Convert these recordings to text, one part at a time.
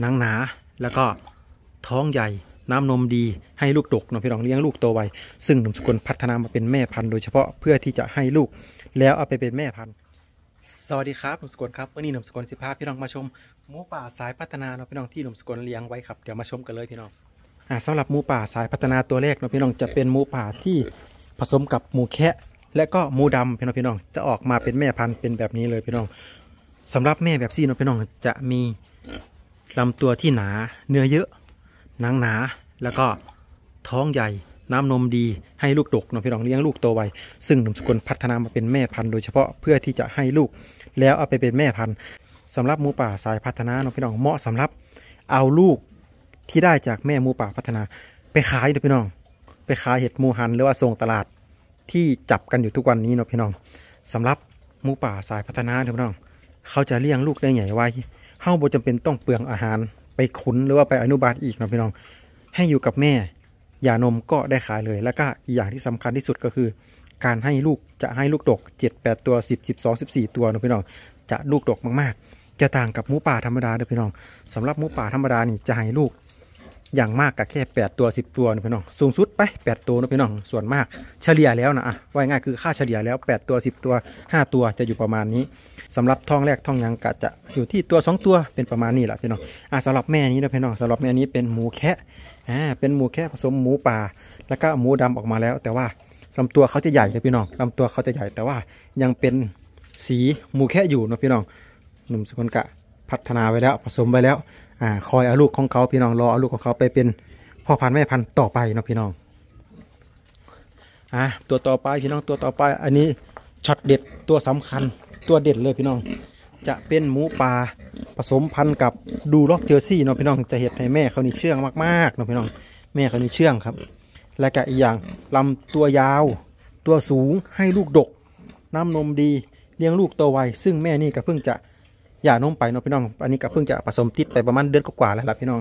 หนังหนาแล้วก็ท้องใหญ่ น้ำนมดีให้ลูกดกนะพี่น้องเลี้ยงลูกโตไวซึ่งหนุ่มสกุลพัฒนามาเป็นแม่พันธุ์โดยเฉพาะเพื่อที่จะให้ลูกแล้วเอาไปเป็นแม่พันธุ์สวัสดีครับหนุ่มสกุลครับวันนี้หนุ่มสกุลสิภาพี่น้องมาชมหมูป่าสายพัฒนาเนาะพี่น้องที่หนุ่มสกุลเลี้ยงไว้ครับเดี๋ยวมาชมกันเลยพี่น้องอำสำหรับหมูป่าสายพัฒนาตัวแรกเนาะพี่น้องจะเป็นหมูป่าที่ผสมกับหมูแคะ และก็หมูดำพี่น้องพี่น้องจะออกมาเป็นแม่พันธุ์เป็นแบบนี้เลย พี่น้องสำหรับแม่แบบ ซี่เนาะพี่น้องจะ มีลำตัวที่หนาเนื้อเยอะ หนังหนาแล้วก็ท้องใหญ่ น้ำนมดีให้ลูกดกนะพี่น้องเลี้ยงลูกโตไวซึ่งหนุ่มสกุลพัฒนามาเป็นแม่พันธุ์โดยเฉพาะ เพื่อที่จะให้ลูกแล้วเอาไปเป็นแม่พันธุ์สำหรับหมูป่าสายพัฒนาเนาะพี่น้องเหมาะสำหรับเอาลูกที่ได้จากแม่หมูป่าพัฒนา ไปขายเนาะพี่น้อง ไปขายเห็ดมูหันหรือว่าส่งตลาดที่จับกันอยู่ทุกวันนี้เนาะพี่น้องสำหรับหมูป่าสายพัฒนาเนาะพี่น้อง เขาจะเลี้ยงลูกได้ใหญ่ไวเฮาบ่จำเป็นต้องเปลืองอาหารไปขุนหรือว่าไปอนุบาลอีกนะพี่น้อง ให้อยู่กับแม่อย่านมก็ได้ขายเลย แล้วก็อย่างที่สำคัญที่สุดก็คือ การให้ลูกจะให้ลูกดก 7 8 ตัว10 12 14 ตัวนะพี่น้องจะลูกดกมากๆ จะต่างกับหมูป่าธรรมดาเด้อพี่น้องสำหรับหมูป่าธรรมดานี่จะให้ลูกอย่างมากกับแค่ 8 ตัว 10 ตัวนะพี่น้องสูงสุดไป 8 ตัวนะพี่น้องส่วนมาก เฉลี่ยแล้วนะอ่ะว่าง่ายคือค่าเฉลี่ยแล้ว8ตัว 10 ตัว 5 ตัวจะอยู่ประมาณนี้สำหรับทองแรกทองยังกะจะอยู่ที่ตัว 2 ตัวเป็นประมาณนี้แหละพี่น้องอ่ะสำหรับแม่นี้นะพี่น้องสำหรับแม่นี้เป็นหมูแคะอ่าเป็นหมูแคะผสมหมูป่า แล้วก็หมูดำออกมาแล้ว แต่ว่าลำตัวเขาจะใหญ่เลยพี่น้องลำตัวเขาจะใหญ่แต่ว่ายังเป็นสีหมูแคะอยู่นะพี่น้องหนุ่มสกุลกะพัฒนาไว้แล้วผสมไว้แล้วอคอยเอาลูกของเขาพี่น้องรอเอาลูกของเขาไปเป็นพ่อพันธุ์แม่พันธุ์ต่อไปเนาะพี่น้องอ่ะตัวต่อไปพี่น้องตัวต่อไปอันนี้ช็อตเด็ดตัวสำคัญตัวเด็ดเลยพี่น้อง จะเป็นหมูป่าผสมพันธุ์กับดูล็อกเจอซี่เนาะพี่น้องจะเห็ดให้แม่เขานี่เชื่องมากๆเนาะพี่น้องแม่เขานี่เชื่องครับ และก็อีกอย่างลำตัวยาว ตัวสูงให้ลูกดก น้ำนมดีเลี้ยงลูกโตไวซึ่งแม่นี่ก็เพิ่งจะยานุ่มไปเนาะพี่น้อง อันนี้ก็เพิ่งจะผสมติดไปประมาณเดือนกว่าแล้วล่ะพี่น้อง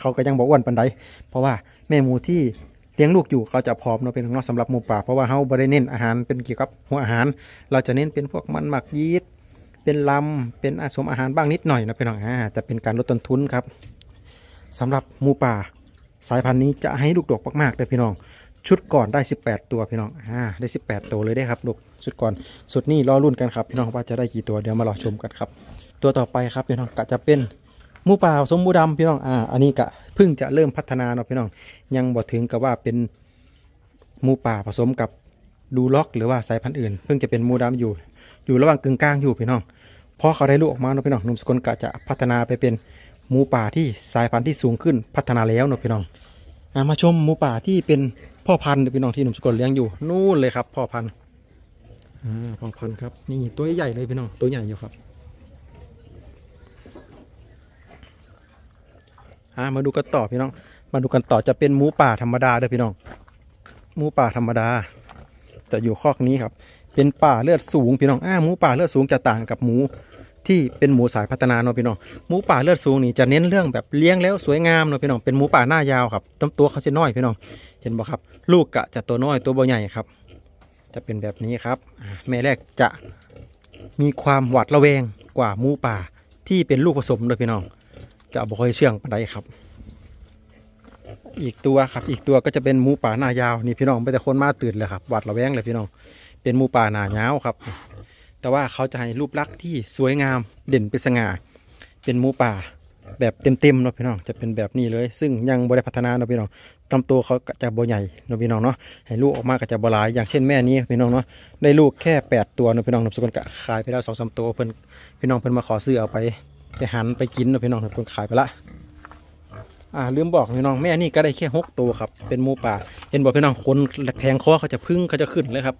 เขาก็ยังบอกอ้วนปันไดเพราะว่าแม่หมูที่เลี้ยงลูกอยู่เขาจะพร้อมเนาะเป็นของเราสำหรับหมูป่า เพราะว่าเขาบริเน้นอาหารเป็นเกี่ยวกับหัวอาหาร เราจะเน้นเป็นพวกมันหมักยีสต์เป็นลำเป็นอาสมอาหารบ้างนิดหน่อยนะพี่น้องอ่าจะเป็นการลดต้นทุนครับ สำหรับหมูป่าสายพันธุ์นี้จะให้ลูกดกมากๆเลยพี่น้องชุดก่อนได้ 18 ตัว พี่น้อง อ่า ได้ 18 ตัวเลยได้ครับลูกชุดก่อน สุดนี้ รอรุ่นกันครับ พี่น้องว่าจะได้กี่ตัว เดี๋ยวมารอชมกันครับ ตัวต่อไปครับ พี่น้องกะจะเป็นมูป่าสมบูดำพี่น้อง อ่า อันนี้กะเพิ่งจะเริ่มพัฒนาเนาะพี่น้องยังบอถึงกับว่าเป็นมูป่าผสมกับดูล็อกหรือว่าสายพันธุ์อื่นเพิ่งจะเป็นมูดำอยู่ อยู่ระหว่างกึ่งกลางอยู่พี่น้องพอเขาได้ลูกออกมาเนาะพี่น้องหนุ่มสกุลกะจะพัฒนาไปเป็นมูป่าที่สายพันธุ์ที่สูงขึ้นพัฒนาแล้วเนาะพี่น้องมาชมมูปาที่เป็นพ่อพันธุ์พี่น้องที่หนุ่มสกลเลี้ยงอยู่ นู่นเลยครับพ่อพันธุ์พ่อพันธุ์ครับ นี่ตัวใหญ่เลยพี่น้องตัวใหญ่อยู่ครับมาดูกันต่อพี่น้อง มาดูกันต่อจะเป็นหมูป่าธรรมดาเด้อพี่น้องหมูป่าธรรมดา จะอยู่คอกนี้ครับ เป็นป่าเลือดสูงพี่น้องอ้าหมูป่าเลือดสูงจะต่างกับหมูที่เป็นหมูสายพัฒนาเนาะพี่น้องหมูป่าเลือดสูงนี่จะเน้นเรื่องแบบเลี้ยงแล้วสวยงามเนาะพี่น้องเป็นหมูป่าหน้ายาวครับต้นตัวเขาจะน้อยพี่น้องห็นบ่ครับลูกกะจะตัวน้อยตัวบ่ใหญ่ครับ จะเป็นแบบนี้ครับแม่แรกจะมีความหวัดระแวงกว่าหมูป่าที่เป็นลูกผสมเลยพี่น้องจะบ่ค่อยเชื่องไปได้ครับ อีกตัวครับอีกตัวก็จะเป็นหมูป่าหน้ายาวนี่พี่น้องไม่แต่คนมาตื่นเลยครับหวัดระแวงเลยพี่น้อง เป็นหมูป่าหน้ายาวครับ แต่ว่าเขาจะให้รูปลักษณ์ที่สวยงามเด่นเป็นสง่าเป็นหมูป่าแบบเต็มๆเนาะพี่น้องจะเป็นแบบนี้เลย ซึ่งยังบริพัฒนาเนาะพี่น้องลำตัวเขาจะบใหญ่เนาะพี่น้องเนาะให้ลูกออกมาก็จะบหลายอย่างเช่นแม่นี้พี่น้องเนาะได้ลูกแค่แปดตัวเนาะพี่น้องนมสกุลกะขายไปแล้วสองสามตัว เพิ่นพี่น้องเพิ่นมาขอซื้อเอาไป ไปหันไปกินเนาะพี่น้องนมสกุลขายไปละอ่าลืมบอกพี่น้องแม่นี่ก็ได้แค่หกตัวครับเป็นมูป่าเห็นบอกพี่น้องคนแพงคอเขาจะพึ่งเขาจะขึ้นเลยครับ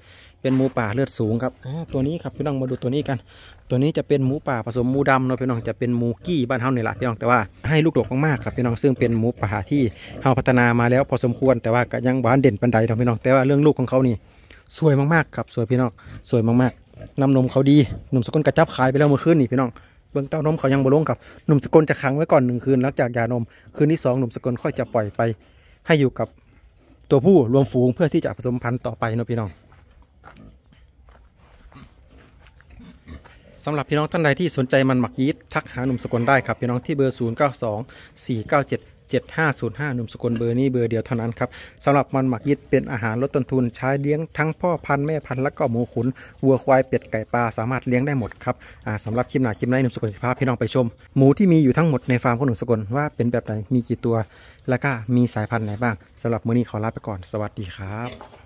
เป็นหมูป่าเลือดสูงครับตัวนี้ครับพี่น้องมาดูตัวนี้กัน ตัวนี้จะเป็นหมูป่าผสมหมูดำเนาะพี่น้องจะเป็นหมูกี้บ้านเฮาเนี่ยแหละพี่น้องแต่ว่าให้ลูกดกมากๆครับพี่น้องซึ่งเป็นหมูป่าที่เฮาพัฒนามาแล้วพอสมควรแต่ว่าก็ยังบ้านเด่นปันใดเนาะพี่น้องแต่ว่าเรื่องลูกของเขานี่สวยมากๆครับสวยพี่น้องสวยมากๆน้ำนมเขาดีหนุ่มสกุลกระจับขายไปแล้วเมื่อคืนนี่พี่น้องเบื้องเต้านมเขายังบลงครับหนุ่มสกุลจะขังไว้ก่อนหนึ่งคืนหลังจากยานม คืนที่สองหนุ่มสกุลค่อยจะปล่อยไปให้อยู่กับตัวผู้รวมฝูงเพื่อที่จะผสมพันธุ์ต่อไปเนาะพี่น้องสำหรับพี่น้องท่านใดที่สนใจมันหมักยีสต์ทักหาหนุ่มสกลได้ครับพี่น้องที่เบอร์0 9 2 4 9 7 7505หนุ่มสกลเบอร์นี้เบอร์เดียวเท่านั้นครับสำหรับมันหมักยต์เป็นอาหารลดต้นทุน ใช้เลี้ยงทั้งพ่อพันธุ์แม่พันธุ์และก็หมูขุนวัวควายเป็ดไก่ปลาสามารถเลี้ยงได้หมดครับสำหรับคลิปหนาคลิปหนหนุ่มสกลสิภาพพี่น้องไปชมหมูที่มีอยู่ทั้งหมดในฟาร์มของหนุ่มสกลว่าเป็นแบบไหนมีกี่ตัว และก็มีสายพันธุ์ไหนบ้างสำหรับมื้อนี้ขอลาไปก่อนสวัสดีครับ